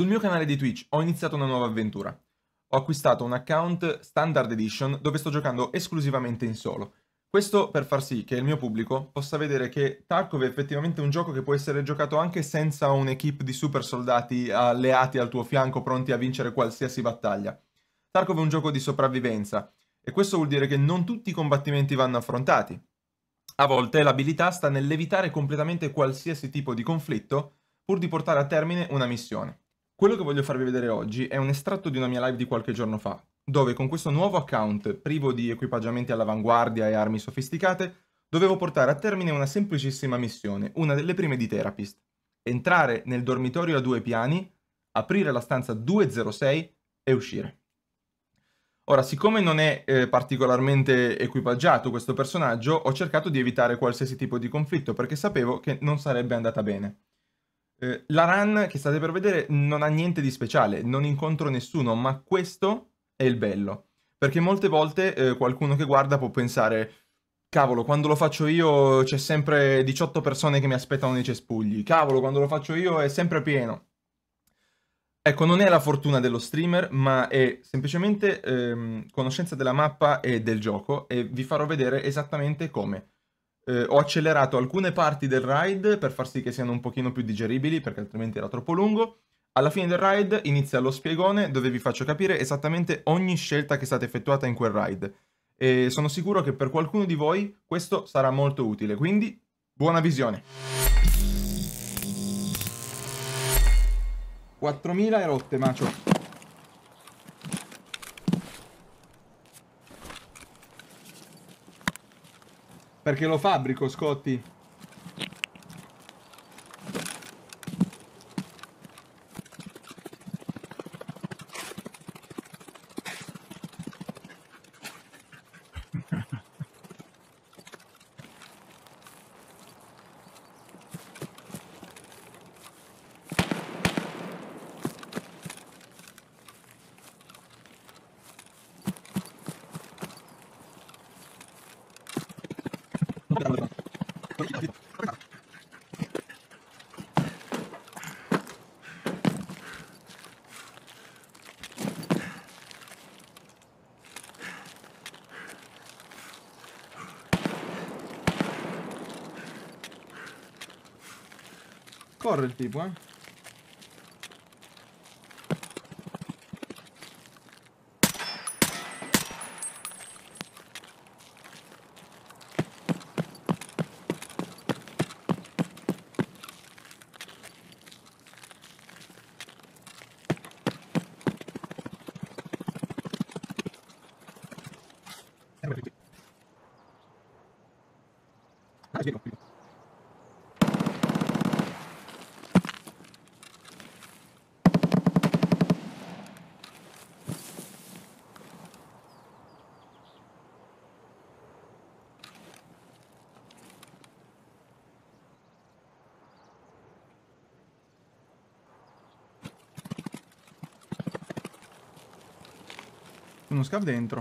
Sul mio canale di Twitch ho iniziato una nuova avventura. Ho acquistato un account Standard Edition dove sto giocando esclusivamente in solo. Questo per far sì che il mio pubblico possa vedere che Tarkov è effettivamente un gioco che può essere giocato anche senza un'equipe di super soldati alleati al tuo fianco pronti a vincere qualsiasi battaglia. Tarkov è un gioco di sopravvivenza e questo vuol dire che non tutti i combattimenti vanno affrontati. A volte l'abilità sta nell'evitare completamente qualsiasi tipo di conflitto pur di portare a termine una missione. Quello che voglio farvi vedere oggi è un estratto di una mia live di qualche giorno fa, dove con questo nuovo account, privo di equipaggiamenti all'avanguardia e armi sofisticate, dovevo portare a termine una semplicissima missione, una delle prime di Therapist. Entrare nel dormitorio a due piani, aprire la stanza 206 e uscire. Ora, siccome non è eh, particolarmente equipaggiato questo personaggio, ho cercato di evitare qualsiasi tipo di conflitto perché sapevo che non sarebbe andata bene. Eh, la run che state per vedere non ha niente di speciale, non incontro nessuno, ma questo è il bello. Perché molte volte eh, qualcuno che guarda può pensare, cavolo, quando lo faccio io c'è sempre 18 persone che mi aspettano nei cespugli, cavolo, quando lo faccio io è sempre pieno. Ecco, non è la fortuna dello streamer, ma è semplicemente ehm, conoscenza della mappa e del gioco e vi farò vedere esattamente come eh, ho accelerato alcune parti del ride per far sì che siano un pochino più digeribili, perché altrimenti era troppo lungo. Alla fine del ride inizia lo spiegone dove vi faccio capire esattamente ogni scelta che è stata effettuata in quel ride. E sono sicuro che per qualcuno di voi questo sarà molto utile, quindi buona visione! 4000 rotte, macio. Perché lo fabbrico, Scotti. Corre il tipo, eh. uno scav dentro.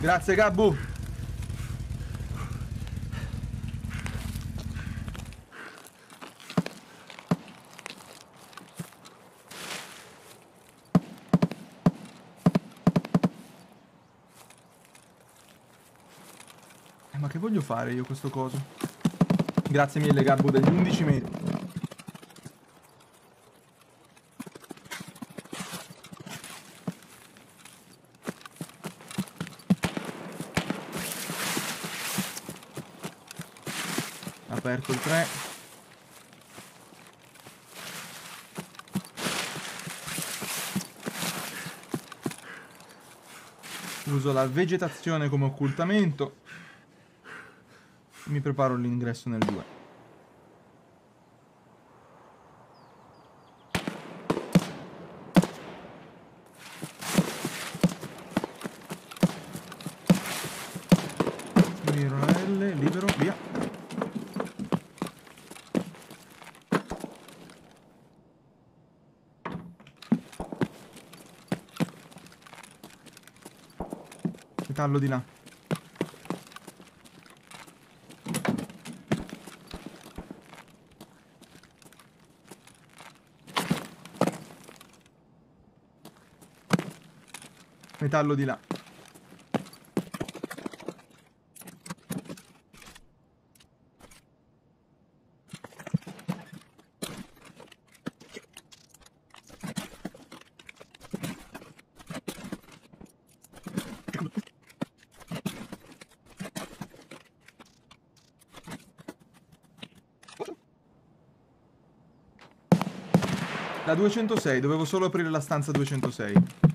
Grazie Gabbu che voglio fare io questo coso? Grazie mille Garbo degli 11 metri. Aperto il 3. Uso la vegetazione come occultamento. Mi preparo l'ingresso nel 2. L, libero, di là. metallo di là. La 206, dovevo solo aprire la stanza 206.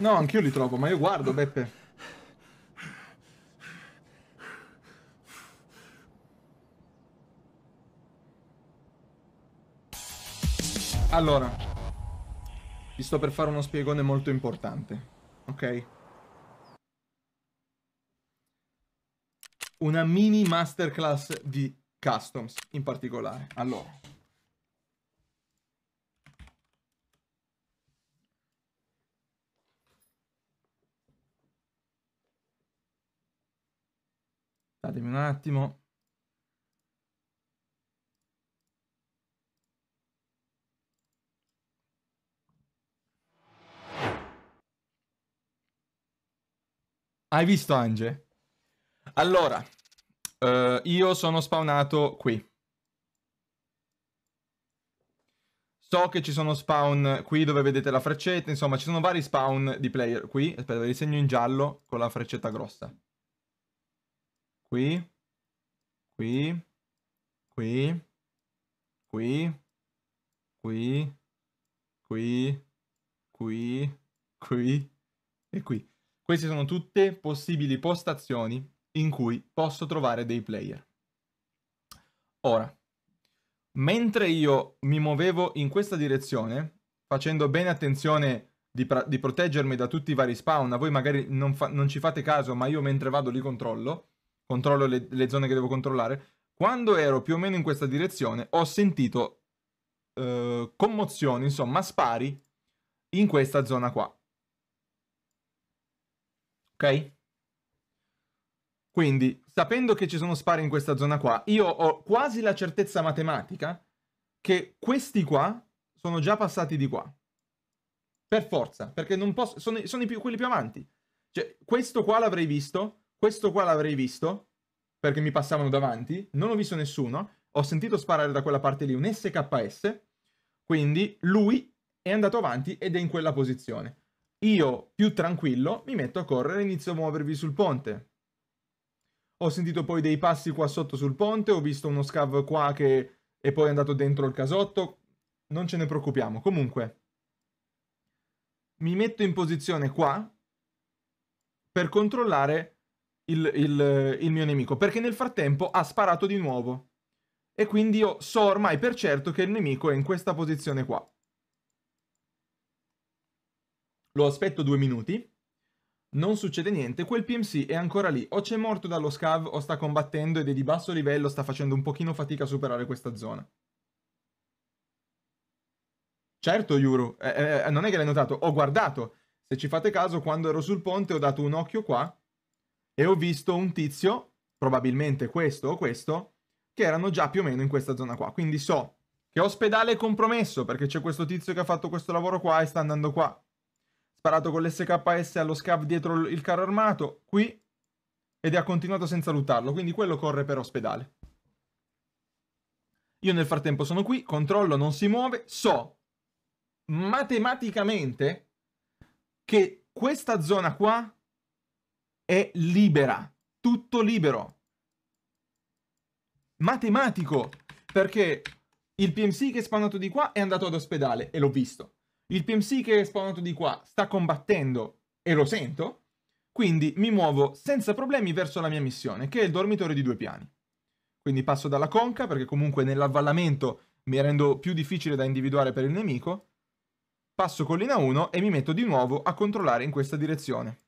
No, anch'io li trovo, ma io guardo, Beppe. Allora, vi sto per fare uno spiegone molto importante, ok? Una mini masterclass di customs in particolare. Allora, Datemi un attimo. Hai visto Ange? Allora, eh, io sono spawnato qui. So che ci sono spawn qui dove vedete la freccetta, insomma ci sono vari spawn di player qui. Aspetta, ve li segno in giallo con la freccetta grossa qui, qui, qui, qui, qui, qui, qui, qui e qui. Queste sono tutte possibili postazioni in cui posso trovare dei player. Ora, mentre io mi muovevo in questa direzione, facendo bene attenzione di, di proteggermi da tutti i vari spawn, a voi magari non, non ci fate caso, ma io mentre vado li controllo, controllo le, le, zone che devo controllare. Quando ero più o meno in questa direzione ho sentito eh, commozioni, insomma spari in questa zona qua. Ok? Quindi, sapendo che ci sono spari in questa zona qua, io ho quasi la certezza matematica che questi qua sono già passati di qua. Per forza, perché non posso... Sono, sono i più, quelli più avanti. Cioè, questo qua l'avrei visto, questo qua l'avrei visto, perché mi passavano davanti, non ho visto nessuno, ho sentito sparare da quella parte lì un SKS, quindi lui è andato avanti ed è in quella posizione. Io, più tranquillo, mi metto a correre e inizio a muovervi sul ponte. Ho sentito poi dei passi qua sotto sul ponte, ho visto uno scav qua che è poi andato dentro il casotto, non ce ne preoccupiamo. Comunque, mi metto in posizione qua per controllare il, il, il mio nemico, perché nel frattempo ha sparato di nuovo. E quindi io so ormai per certo che il nemico è in questa posizione qua. Lo aspetto due minuti. Non succede niente, quel PMC è ancora lì, o c'è morto dallo scav o sta combattendo ed è di basso livello, sta facendo un pochino fatica a superare questa zona. Certo Yuru, eh, eh, eh non è che l'hai notato, ho guardato. Se ci fate caso, quando ero sul ponte ho dato un occhio qua e ho visto un tizio, probabilmente questo o questo, che erano già più o meno in questa zona qua. Quindi so che ospedale è compromesso perché c'è questo tizio che ha fatto questo lavoro qua e sta andando qua. Sparato con l'SKS allo scav dietro il carro armato, qui, ed ha continuato senza luttarlo, quindi quello corre per ospedale. Io nel frattempo sono qui, controllo, non si muove, so matematicamente che questa zona qua è libera, tutto libero. Matematico, perché il PMC che è spawnato di qua è andato ad ospedale e l'ho visto. Il PMC che è spawnato di qua sta combattendo e lo sento, quindi mi muovo senza problemi verso la mia missione, che è il dormitorio di due piani. Quindi passo dalla conca, perché comunque nell'avvallamento mi rendo più difficile da individuare per il nemico, passo collina 1 e mi metto di nuovo a controllare in questa direzione.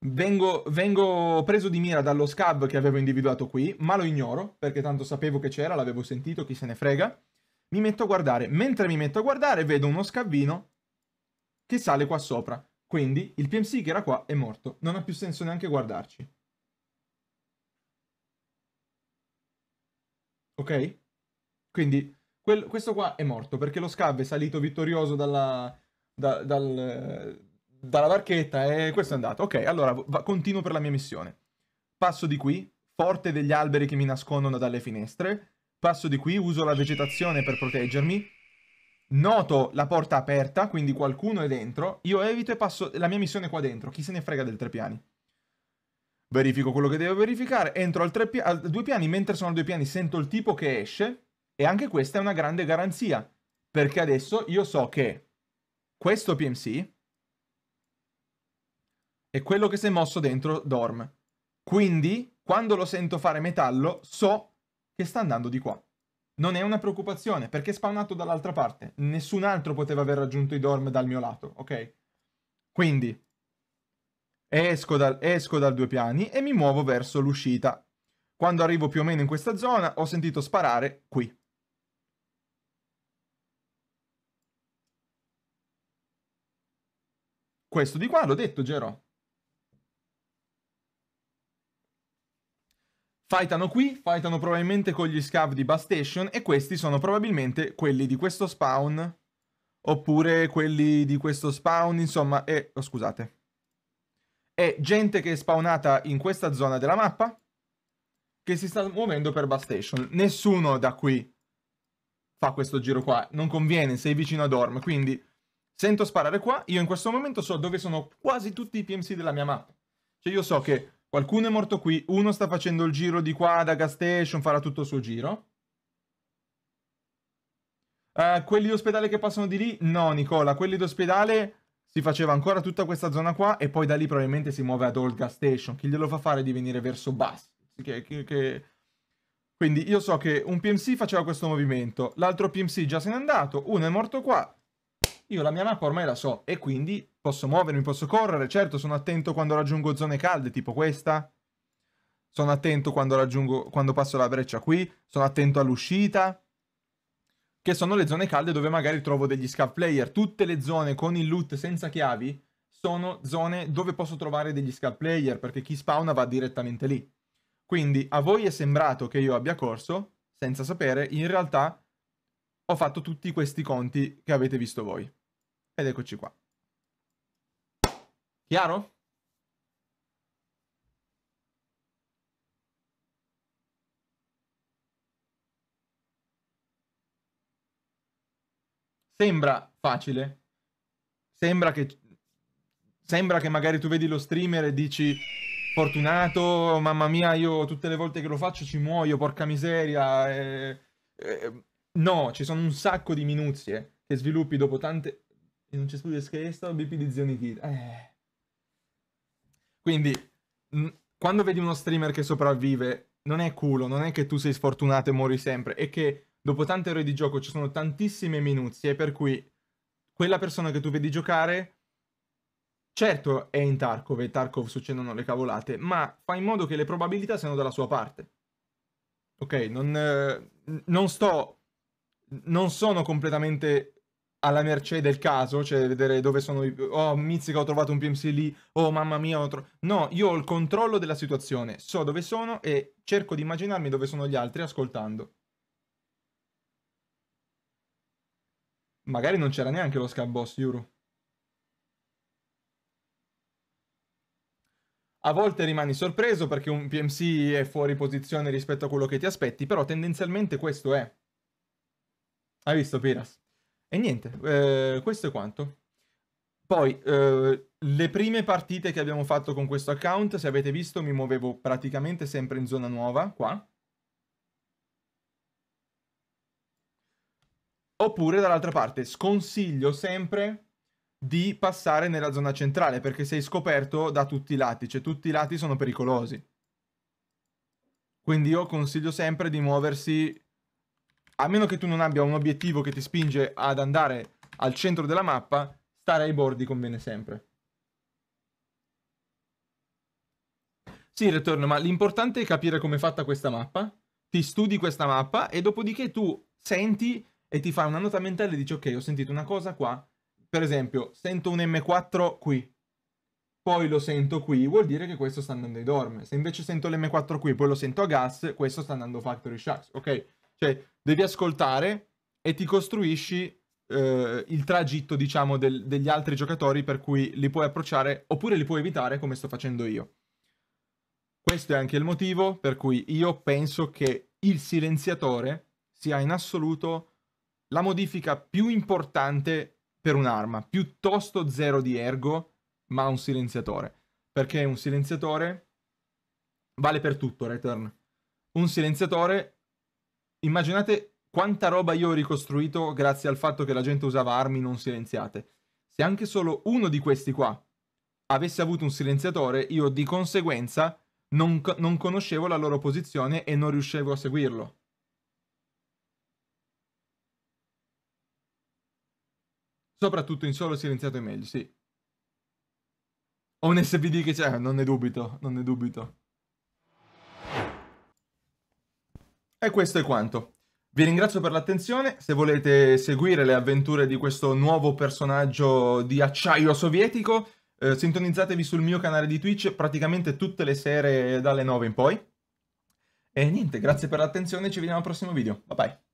Vengo, vengo, preso di mira dallo scab che avevo individuato qui, ma lo ignoro perché tanto sapevo che c'era, l'avevo sentito, chi se ne frega. Mi metto a guardare. Mentre mi metto a guardare, vedo uno scabino che sale qua sopra. Quindi il PMC che era qua è morto. Non ha più senso neanche guardarci. Ok? Quindi quel, questo qua è morto perché lo scab è salito vittorioso dalla, da, dal, dalla barchetta e questo è andato. Ok, allora va, continuo per la mia missione. Passo di qui, forte degli alberi che mi nascondono dalle finestre. Passo di qui, uso la vegetazione per proteggermi. Noto la porta aperta, quindi qualcuno è dentro. Io evito e passo la mia missione qua dentro. Chi se ne frega del tre piani? Verifico quello che devo verificare. Entro al, tre, al due piani. Mentre sono a due piani sento il tipo che esce. E anche questa è una grande garanzia. Perché adesso io so che questo PMC e quello che si è mosso dentro dorme. Quindi, quando lo sento fare metallo, so che sta andando di qua. Non è una preoccupazione, perché è spawnato dall'altra parte. Nessun altro poteva aver raggiunto i dorm dal mio lato, ok? Quindi, esco dal, esco dal due piani e mi muovo verso l'uscita. Quando arrivo più o meno in questa zona, ho sentito sparare qui. Questo di qua l'ho detto, Gero. Fightano qui, fightano probabilmente con gli scav di Bastation e questi sono probabilmente quelli di questo spawn oppure quelli di questo spawn, insomma, e, oh, scusate. È gente che è spawnata in questa zona della mappa che si sta muovendo per Bastation. Nessuno da qui fa questo giro qua, non conviene, sei vicino a Dorm, quindi sento sparare qua, io in questo momento so dove sono quasi tutti i PMC della mia mappa. Cioè io so che Qualcuno è morto qui, uno sta facendo il giro di qua da gas station, farà tutto il suo giro. Uh, quelli d'ospedale che passano di lì? No, Nicola, quelli d'ospedale si faceva ancora tutta questa zona qua e poi da lì probabilmente si muove ad Old Gas Station. Chi glielo fa fare di venire verso basso? Che, che, che... Quindi io so che un PMC faceva questo movimento, l'altro PMC già se n'è andato, uno è morto qua. Io la mia mappa ormai la so e quindi Posso muovermi, posso correre, certo, sono attento quando raggiungo zone calde, tipo questa. Sono attento quando, raggiungo, quando passo la breccia qui, sono attento all'uscita. Che sono le zone calde dove magari trovo degli scav player. Tutte le zone con il loot senza chiavi sono zone dove posso trovare degli scav player, perché chi spawna va direttamente lì. Quindi a voi è sembrato che io abbia corso, senza sapere, in realtà ho fatto tutti questi conti che avete visto voi. Ed eccoci qua. Chiaro? Sembra facile. Sembra che... Sembra che magari tu vedi lo streamer e dici fortunato, mamma mia, io tutte le volte che lo faccio ci muoio, porca miseria. Eh, eh, no, ci sono un sacco di minuzie che sviluppi dopo tante... E Non c'è studio che è stato BP di zionitida. Eh... Quindi, quando vedi uno streamer che sopravvive, non è culo, non è che tu sei sfortunato e muori sempre, è che dopo tante ore di gioco ci sono tantissime minuzie, per cui quella persona che tu vedi giocare Certo è in Tarkov e Tarkov succedono le cavolate, ma fa in modo che le probabilità siano dalla sua parte. Ok, non, eh, non sto... Non sono completamente alla mercé del caso, cioè vedere dove sono i... Oh, mizzica, ho trovato un PMC lì, oh mamma mia, ho trovato... No, io ho il controllo della situazione, so dove sono e cerco di immaginarmi dove sono gli altri ascoltando. Magari non c'era neanche lo scab boss, Yuru. A volte rimani sorpreso perché un PMC è fuori posizione rispetto a quello che ti aspetti, però tendenzialmente questo è. Hai visto, Piras? E niente, eh, questo è quanto. Poi, eh, le prime partite che abbiamo fatto con questo account, se avete visto, mi muovevo praticamente sempre in zona nuova, qua. Oppure dall'altra parte, sconsiglio sempre di passare nella zona centrale, perché sei scoperto da tutti i lati, cioè tutti i lati sono pericolosi. Quindi io consiglio sempre di muoversi a meno che tu non abbia un obiettivo che ti spinge ad andare al centro della mappa, stare ai bordi conviene sempre. Sì, Return, ma l'importante è capire come è fatta questa mappa, ti studi questa mappa e dopodiché tu senti e ti fai una nota mentale e dici ok, ho sentito una cosa qua, per esempio, sento un M4 qui, poi lo sento qui, vuol dire che questo sta andando ai dorme. Se invece sento l'M4 qui, poi lo sento a gas, questo sta andando factory shacks, ok? Cioè, devi ascoltare e ti costruisci eh, il tragitto, diciamo, del, degli altri giocatori per cui li puoi approcciare oppure li puoi evitare come sto facendo io. Questo è anche il motivo per cui io penso che il silenziatore sia in assoluto la modifica più importante per un'arma, piuttosto zero di ergo, ma un silenziatore. Perché un silenziatore vale per tutto, return. Un silenziatore immaginate quanta roba io ho ricostruito grazie al fatto che la gente usava armi non silenziate. Se anche solo uno di questi qua avesse avuto un silenziatore, io di conseguenza non, non conoscevo la loro posizione e non riuscivo a seguirlo. Soprattutto in solo silenziato è meglio, sì. O un SVD che c'è, cioè, non ne dubito, non ne dubito. E questo è quanto. Vi ringrazio per l'attenzione, se volete seguire le avventure di questo nuovo personaggio di acciaio sovietico, eh, sintonizzatevi sul mio canale di Twitch praticamente tutte le sere eh, dalle 9 in poi. E niente, grazie per l'attenzione, ci vediamo al prossimo video. Bye bye.